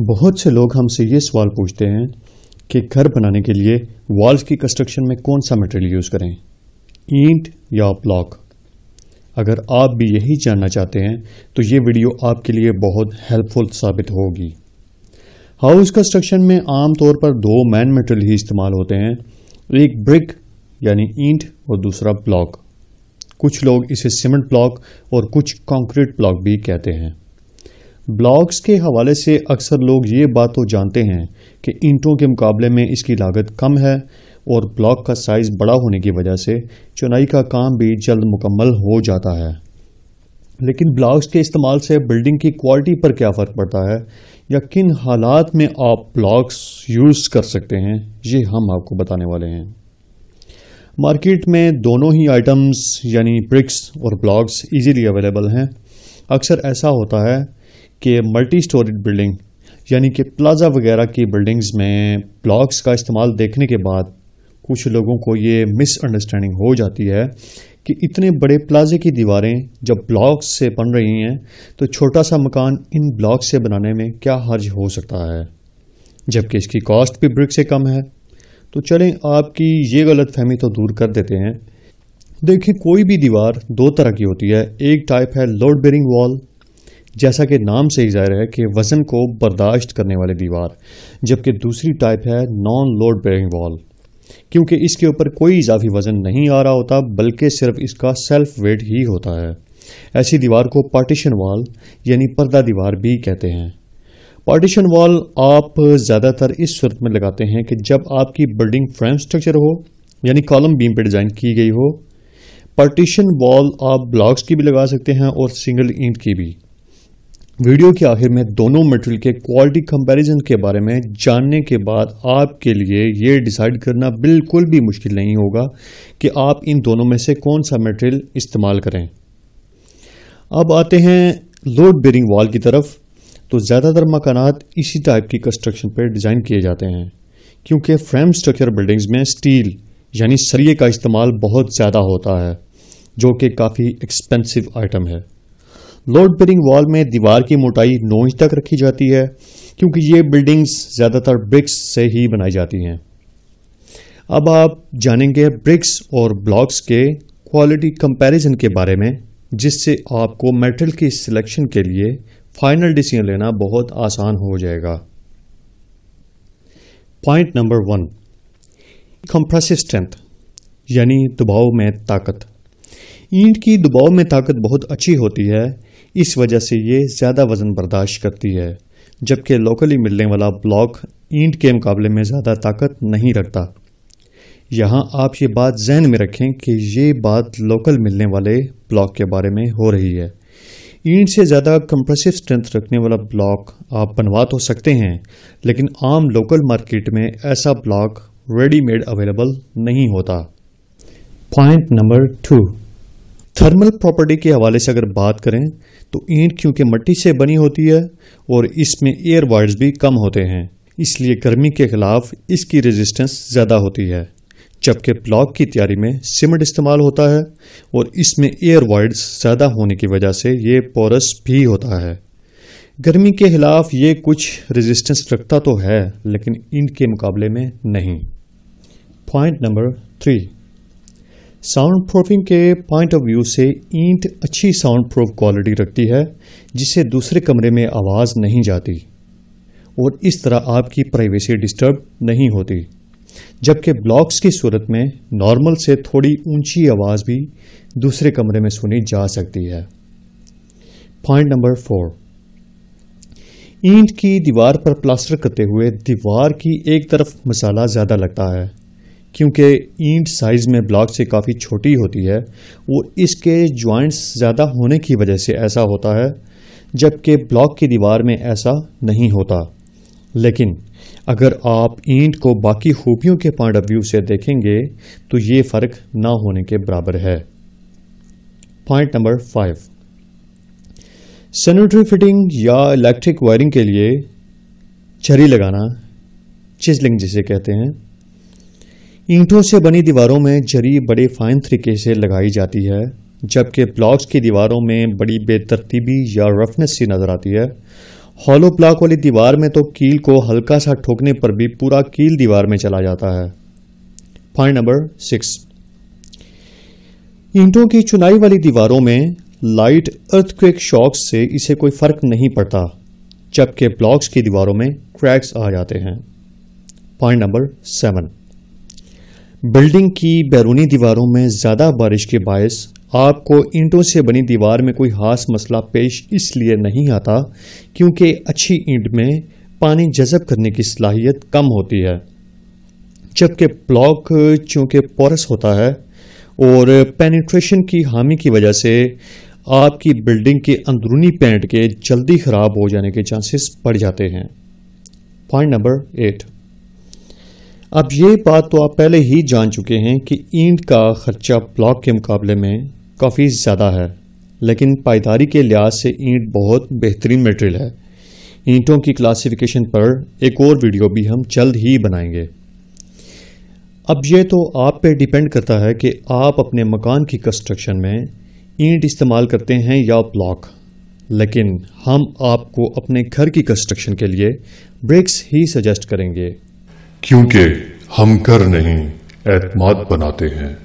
बहुत से लोग हमसे ये सवाल पूछते हैं कि घर बनाने के लिए वॉल्स की कंस्ट्रक्शन में कौन सा मटेरियल यूज़ करें ईंट या ब्लॉक अगर आप भी यही जानना चाहते हैं तो ये वीडियो आपके लिए बहुत हेल्पफुल साबित होगी हाउस कंस्ट्रक्शन में आमतौर पर दो मैन मटेरियल ही इस्तेमाल होते हैं एक ब्रिक यानी ईंट और दूसरा ब्लॉक कुछ लोग इसे सीमेंट ब्लॉक और कुछ कंक्रीट ब्लॉक भी कहते हैं ब्लॉक्स के हवाले से अक्सर लोग ये बात तो जानते हैं कि ईंटों के मुकाबले में इसकी लागत कम है और ब्लॉक का साइज़ बड़ा होने की वजह से चुनाई का काम भी जल्द मुकम्मल हो जाता है लेकिन ब्लॉक्स के इस्तेमाल से बिल्डिंग की क्वालिटी पर क्या फ़र्क पड़ता है या किन हालात में आप ब्लॉक्स यूज़ कर सकते हैं ये हम आपको बताने वाले हैं मार्केट में दोनों ही आइटम्स यानी ब्रिक्स और ब्लॉक्स इजीली अवेलेबल हैं अक्सर ऐसा होता है कि मल्टी स्टोरेज बिल्डिंग यानी कि प्लाजा वगैरह की बिल्डिंग्स में ब्लॉक्स का इस्तेमाल देखने के बाद कुछ लोगों को ये मिसअंडरस्टैंडिंग हो जाती है कि इतने बड़े प्लाजे की दीवारें जब ब्लॉक्स से बन रही हैं तो छोटा सा मकान इन ब्लॉक से बनाने में क्या हर्ज हो सकता है जबकि इसकी कॉस्ट भी ब्रिक से कम है तो चलें आपकी ये गलत फहमी तो दूर कर देते हैं देखिए कोई भी दीवार दो तरह की होती है एक टाइप है लोड बेरिंग वॉल जैसा कि नाम से ही जाहिर है कि वज़न को बर्दाश्त करने वाली दीवार जबकि दूसरी टाइप है नॉन लोड बेयरिंग वॉल क्योंकि इसके ऊपर कोई इजाफी वज़न नहीं आ रहा होता बल्कि सिर्फ इसका सेल्फ वेट ही होता है ऐसी दीवार को पार्टीशन वॉल यानी पर्दा दीवार भी कहते हैं पार्टीशन वॉल आप ज़्यादातर इस सूरत में लगाते हैं कि जब आपकी बिल्डिंग फ्रेम स्ट्रक्चर हो यानी कॉलम बीम पर डिज़ाइन की गई हो पार्टीशन वॉल आप ब्लॉक्स की भी लगा सकते हैं और सिंगल ईंट की भी वीडियो के आखिर में दोनों मटेरियल के क्वालिटी कंपैरिजन के बारे में जानने के बाद आपके लिए ये डिसाइड करना बिल्कुल भी मुश्किल नहीं होगा कि आप इन दोनों में से कौन सा मटेरियल इस्तेमाल करें अब आते हैं लोड बेरिंग वॉल की तरफ तो ज़्यादातर मकानात इसी टाइप की कंस्ट्रक्शन पर डिज़ाइन किए जाते हैं क्योंकि फ्रेम स्ट्रक्चर बिल्डिंग्स में स्टील यानी सरिये का इस्तेमाल बहुत ज़्यादा होता है जो कि काफ़ी एक्सपेंसिव आइटम है लोड बेरिंग वॉल में दीवार की मोटाई नौ इंच तक रखी जाती है क्योंकि ये बिल्डिंग्स ज़्यादातर ब्रिक्स से ही बनाई जाती हैं अब आप जानेंगे ब्रिक्स और ब्लॉक्स के क्वालिटी कंपैरिजन के बारे में जिससे आपको मेटल की सिलेक्शन के लिए फाइनल डिसीजन लेना बहुत आसान हो जाएगा point number one compressive strength यानी दबाव में ताकत ईंट की दबाव में ताकत बहुत अच्छी होती है इस वजह से ये ज़्यादा वज़न बर्दाश्त करती है जबकि लोकली मिलने वाला ब्लॉक ईंट के मुकाबले में ज़्यादा ताकत नहीं रखता यहाँ आप ये बात जहन में रखें कि ये बात लोकल मिलने वाले ब्लॉक के बारे में हो रही है ईंट से ज़्यादा कंप्रेसिव स्ट्रेंथ रखने वाला ब्लॉक आप बनवा तो सकते हैं लेकिन आम लोकल मार्केट में ऐसा ब्लॉक रेडीमेड अवेलेबल नहीं होता point number two thermal property के हवाले से अगर बात करें तो ईंट क्योंकि मट्टी से बनी होती है और इसमें एयर वाइड्स भी कम होते हैं इसलिए गर्मी के खिलाफ इसकी रेजिस्टेंस ज़्यादा होती है जबकि ब्लॉक की तैयारी में सीमेंट इस्तेमाल होता है और इसमें एयर वाइड्स ज़्यादा होने की वजह से ये पोरस भी होता है गर्मी के खिलाफ ये कुछ रेजिस्टेंस रखता तो है लेकिन ईंट के मुकाबले में नहीं point number three sound proofing के पॉइंट ऑफ व्यू से ईंट अच्छी साउंड प्रूफ क्वालिटी रखती है जिससे दूसरे कमरे में आवाज़ नहीं जाती और इस तरह आपकी प्राइवेसी डिस्टर्ब नहीं होती जबकि ब्लॉक्स की सूरत में नॉर्मल से थोड़ी ऊंची आवाज़ भी दूसरे कमरे में सुनी जा सकती है पॉइंट नंबर फोर ईंट की दीवार पर प्लास्टर करते हुए दीवार की एक तरफ मसाला ज़्यादा लगता है क्योंकि ईंट साइज़ में ब्लॉक से काफ़ी छोटी होती है वो इसके जॉइंट्स ज़्यादा होने की वजह से ऐसा होता है जबकि ब्लॉक की दीवार में ऐसा नहीं होता लेकिन अगर आप ईंट को बाकी खूबियों के पॉइंट ऑफ व्यू से देखेंगे तो ये फ़र्क ना होने के बराबर है point number five sanitary fitting या इलेक्ट्रिक वायरिंग के लिए छरी लगाना चिजलिंग जिसे कहते हैं ईंटों से बनी दीवारों में जरी बड़े फाइन तरीके से लगाई जाती है जबकि ब्लॉक्स की दीवारों में बड़ी बेतरतीबी या रफनेस सी नजर आती है हॉलो ब्लॉक वाली दीवार में तो कील को हल्का सा ठोकने पर भी पूरा कील दीवार में चला जाता है पॉइंट नंबर सिक्स ईंटों की चुनाई वाली दीवारों में लाइट अर्थक्वेक शॉक्स से इसे कोई फर्क नहीं पड़ता जबकि ब्लॉक्स की दीवारों में क्रैक्स आ जाते हैं पॉइंट नंबर सेवन बिल्डिंग की बैरूनी दीवारों में ज़्यादा बारिश के बायस आपको ईंटों से बनी दीवार में कोई खास मसला पेश इसलिए नहीं आता क्योंकि अच्छी ईंट में पानी जज़ब करने की सलाहियत कम होती है जबकि ब्लॉक चूँकि पोरस होता है और पेनिट्रेशन की हामी की वजह से आपकी बिल्डिंग के अंदरूनी पेंट के जल्दी ख़राब हो जाने के चांसेस बढ़ जाते हैं पॉइंट नंबर एट अब ये बात तो आप पहले ही जान चुके हैं कि ईंट का खर्चा ब्लॉक के मुकाबले में काफ़ी ज़्यादा है लेकिन पायदारी के लिहाज से ईंट बहुत बेहतरीन मटेरियल है ईंटों की क्लासिफिकेशन पर एक और वीडियो भी हम जल्द ही बनाएंगे अब ये तो आप पे डिपेंड करता है कि आप अपने मकान की कंस्ट्रक्शन में ईंट इस्तेमाल करते हैं या ब्लॉक लेकिन हम आपको अपने घर की कंस्ट्रक्शन के लिए ब्रिक्स ही सजेस्ट करेंगे क्योंकि हम कर नहीं एतमाद बनाते हैं